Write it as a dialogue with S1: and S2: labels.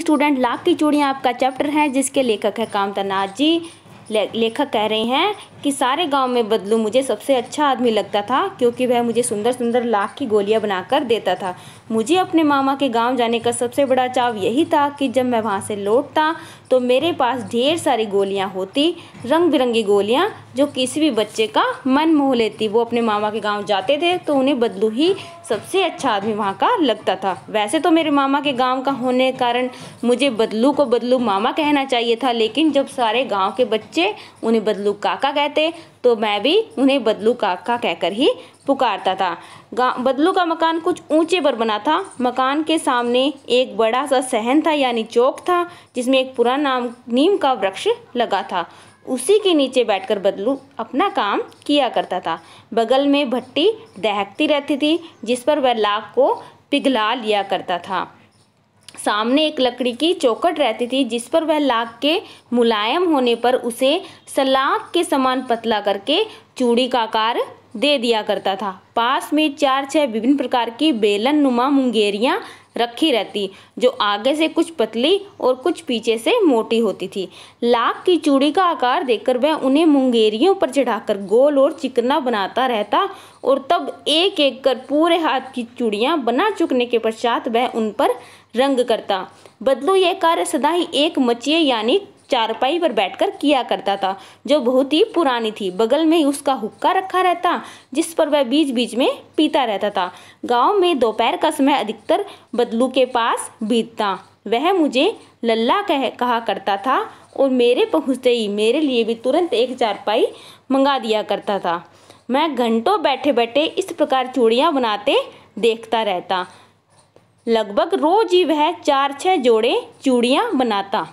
S1: student lakh की चूड़ियाँ आपका चैप्टर है जिसके लेखक है कामता नाथ जी ले, लेखक कह रहे हैं कि सारे गांव में बदलू मुझे सबसे अच्छा आदमी लगता था क्योंकि वह मुझे सुंदर सुंदर लाख की गोलियां बनाकर देता था मुझे अपने मामा के गांव जाने का सबसे बड़ा चाव यही था कि जब मैं वहां से लौटता तो मेरे पास ढेर सारी गोलियां होती रंग बिरंगी गोलियां जो किसी भी बच्चे का मन मोह लेती वो अपने मामा के गाँव जाते थे तो उन्हें बदलू ही सबसे अच्छा आदमी वहाँ का लगता था वैसे तो मेरे मामा के गाँव का होने के कारण मुझे बदलू को बदलू मामा कहना चाहिए था लेकिन जब सारे गाँव के बच्चे बच्चे उन्हें बदलू काका कहते तो मैं भी उन्हें बदलू काका कहकर ही पुकारता था बदलू का मकान कुछ ऊंचे पर बना था मकान के सामने एक बड़ा सा सहन था यानी चौक था जिसमें एक पुराना नीम का वृक्ष लगा था उसी के नीचे बैठकर बदलू अपना काम किया करता था बगल में भट्टी दहकती रहती थी जिस पर वह लाख को पिघला लिया करता था सामने एक लकड़ी की चौकट रहती थी जिस पर वह लाख के मुलायम होने पर उसे सलाख के समान पतला करके चूड़ी का आकार दे दिया करता था पास में चार छह विभिन्न प्रकार की बेलन नुमा मुंगेरियाँ रखी रहती जो आगे से कुछ पतली और कुछ पीछे से मोटी होती थी लाख की चूड़ी का आकार देखकर वह उन्हें मुंगेरियों पर चढ़ाकर गोल और चिकना बनाता रहता और तब एक एक कर पूरे हाथ की चूड़ियाँ बना चुकने के पश्चात वह उन पर रंग करता बदलू यह कार्य सदा ही एक मचिए यानी चारपाई पर बैठकर किया करता था जो बहुत ही पुरानी थी बगल में ही उसका हुक्का रखा रहता जिस पर वह बीच बीच में पीता रहता था गांव में दोपहर का समय अधिकतर बदलू के पास बीतता वह मुझे लल्ला कह कहा करता था और मेरे पहुँचते ही मेरे लिए भी तुरंत एक चारपाई मंगा दिया करता था मैं घंटों बैठे बैठे इस प्रकार चूड़ियाँ बनाते देखता रहता लगभग रोज ही वह चार छः जोड़े चूड़ियाँ बनाता